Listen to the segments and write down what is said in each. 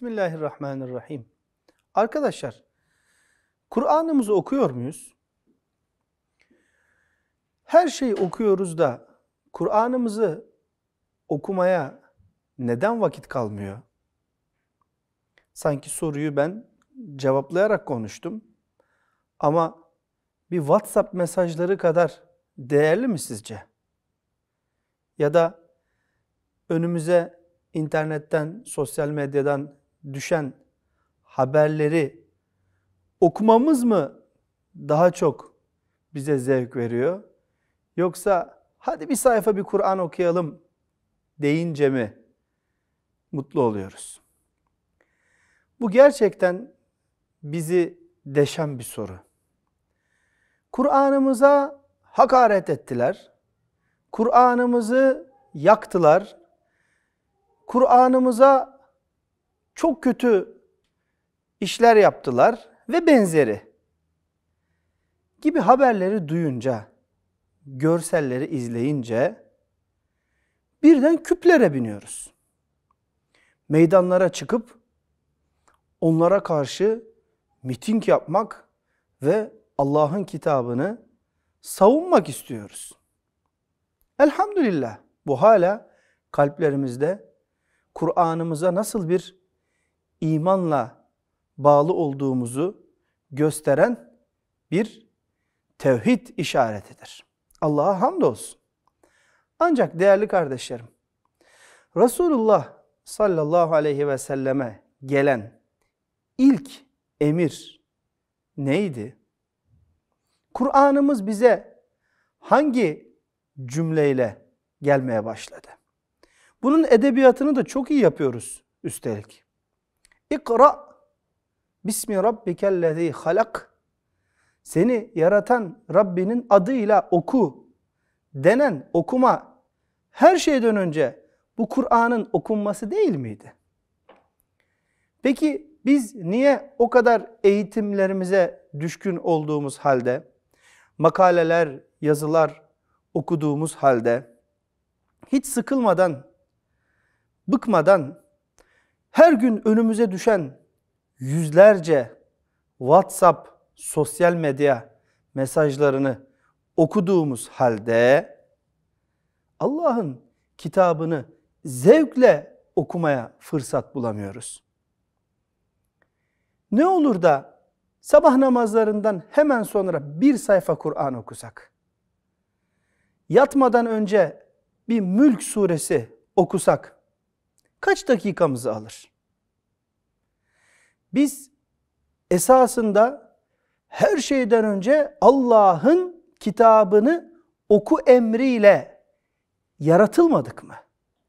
Bismillahirrahmanirrahim. Arkadaşlar, Kur'an'ımızı okuyor muyuz? Her şeyi okuyoruz da Kur'an'ımızı okumaya neden vakit kalmıyor? Sanki soruyu ben cevaplayarak konuştum. Ama bir WhatsApp mesajları kadar değerli mi sizce? Ya da önümüze internetten, sosyal medyadan düşen haberleri okumamız mı daha çok bize zevk veriyor? Yoksa hadi bir sayfa bir Kur'an okuyalım deyince mi mutlu oluyoruz? Bu gerçekten bizi deşen bir soru. Kur'an'ımıza hakaret ettiler. Kur'an'ımızı yaktılar. Kur'an'ımıza çok kötü işler yaptılar ve benzeri gibi haberleri duyunca, görselleri izleyince birden küplere biniyoruz. Meydanlara çıkıp onlara karşı miting yapmak ve Allah'ın kitabını savunmak istiyoruz. Elhamdülillah bu hala kalplerimizde Kur'an'ımıza nasıl bir imanla bağlı olduğumuzu gösteren bir tevhid işaretidir. Allah'a hamdolsun. Ancak değerli kardeşlerim, Resulullah sallallahu aleyhi ve selleme gelen ilk emir neydi? Kur'an'ımız bize hangi cümleyle gelmeye başladı? Bunun edebiyatını da çok iyi yapıyoruz üstelik. İkra Bismi Rabbikellezi halak Seni yaratan Rabbinin adıyla oku denen okuma her şeyden önce bu Kur'an'ın okunması değil miydi? Peki biz niye o kadar eğitimlerimize düşkün olduğumuz halde, makaleler, yazılar okuduğumuz halde, hiç sıkılmadan, bıkmadan her gün önümüze düşen yüzlerce WhatsApp, sosyal medya mesajlarını okuduğumuz halde Allah'ın kitabını zevkle okumaya fırsat bulamıyoruz. Ne olur da sabah namazlarından hemen sonra bir sayfa Kur'an okusak, yatmadan önce bir Mülk suresi okusak, kaç dakikamızı alır? Biz esasında her şeyden önce Allah'ın kitabını oku emriyle yaratılmadık mı?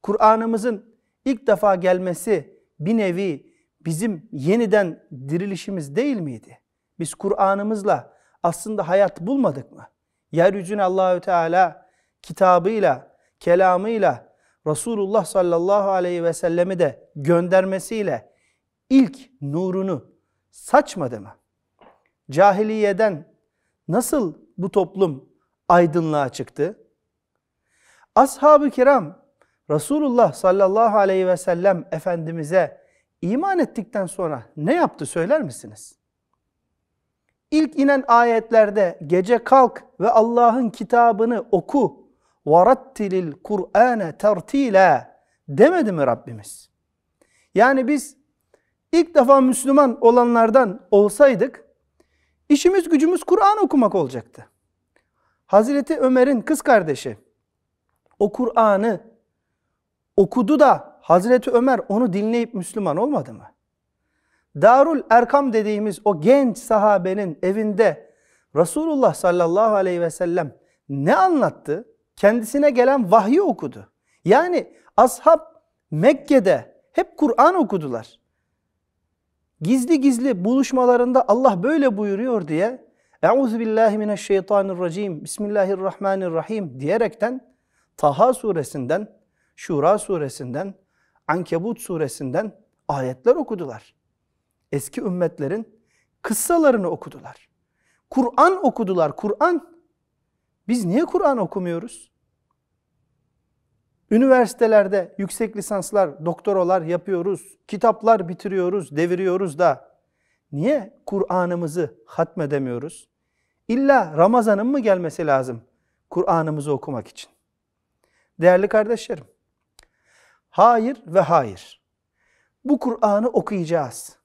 Kur'an'ımızın ilk defa gelmesi bir nevi bizim yeniden dirilişimiz değil miydi? Biz Kur'an'ımızla aslında hayat bulmadık mı? Yeryüzüne Allahü Teala kitabıyla, kelamıyla, Resulullah sallallahu aleyhi ve sellemi de göndermesiyle ilk nurunu saçmadı mı? Cahiliyeden nasıl bu toplum aydınlığa çıktı? Ashab-ı kiram Resulullah sallallahu aleyhi ve sellem Efendimiz'e iman ettikten sonra ne yaptı söyler misiniz? İlk inen ayetlerde gece kalk ve Allah'ın kitabını oku وَرَتِّلِ الْقُرْآنَ تَرْتِيلًا demedi mi Rabbimiz? Yani biz ilk defa Müslüman olanlardan olsaydık işimiz gücümüz Kur'an okumak olacaktı. Hazreti Ömer'in kız kardeşi o Kur'an'ı okudu da Hazreti Ömer onu dinleyip Müslüman olmadı mı? Darul Erkam dediğimiz o genç sahabenin evinde Resulullah sallallahu aleyhi ve sellem ne anlattı? kendisine gelen vahyi okudu. Yani ashab Mekke'de hep Kur'an okudular. Gizli gizli buluşmalarında Allah böyle buyuruyor diye Euzu billahi mineşşeytanirracim. Bismillahirrahmanirrahim diyerekten Taha suresinden, Şura suresinden, Ankebut suresinden ayetler okudular. Eski ümmetlerin kıssalarını okudular. Kur'an okudular. Kur'an biz niye Kur'an okumuyoruz? Üniversitelerde yüksek lisanslar, doktoralar yapıyoruz, kitaplar bitiriyoruz, deviriyoruz da niye Kur'an'ımızı hatmedemiyoruz? İlla Ramazan'ın mı gelmesi lazım Kur'an'ımızı okumak için? Değerli kardeşlerim, hayır ve hayır. Bu Kur'an'ı okuyacağız.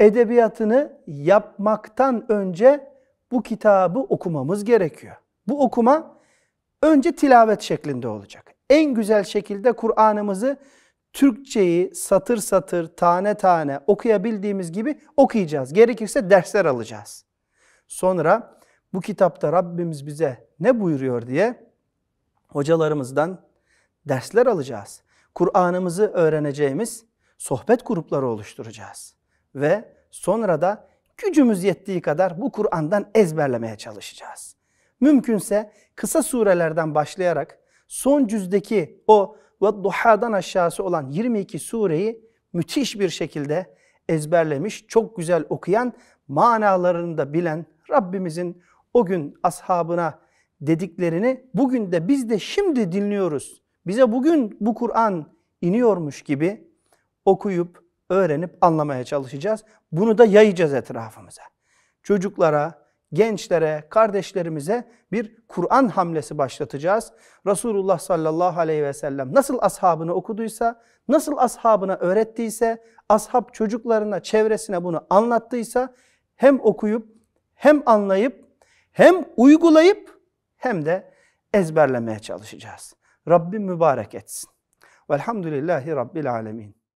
Edebiyatını yapmaktan önce bu kitabı okumamız gerekiyor. Bu okuma önce tilavet şeklinde olacak. En güzel şekilde Kur'an'ımızı Türkçeyi satır satır, tane tane okuyabildiğimiz gibi okuyacağız. Gerekirse dersler alacağız. Sonra bu kitapta Rabbimiz bize ne buyuruyor diye hocalarımızdan dersler alacağız. Kur'an'ımızı öğreneceğimiz sohbet grupları oluşturacağız. Ve sonra da gücümüz yettiği kadar bu Kur'an'dan ezberlemeye çalışacağız. Mümkünse kısa surelerden başlayarak son cüzdeki o ve duhadan aşağısı olan 22 sureyi müthiş bir şekilde ezberlemiş, çok güzel okuyan, manalarını da bilen Rabbimizin o gün ashabına dediklerini bugün de biz de şimdi dinliyoruz. Bize bugün bu Kur'an iniyormuş gibi okuyup, öğrenip anlamaya çalışacağız. Bunu da yayacağız etrafımıza. Çocuklara, gençlere, kardeşlerimize bir Kur'an hamlesi başlatacağız. Resulullah sallallahu aleyhi ve sellem nasıl ashabını okuduysa, nasıl ashabına öğrettiyse, ashab çocuklarına, çevresine bunu anlattıysa hem okuyup, hem anlayıp, hem uygulayıp hem de ezberlemeye çalışacağız. Rabbim mübarek etsin. Velhamdülillahi Rabbil Alemin.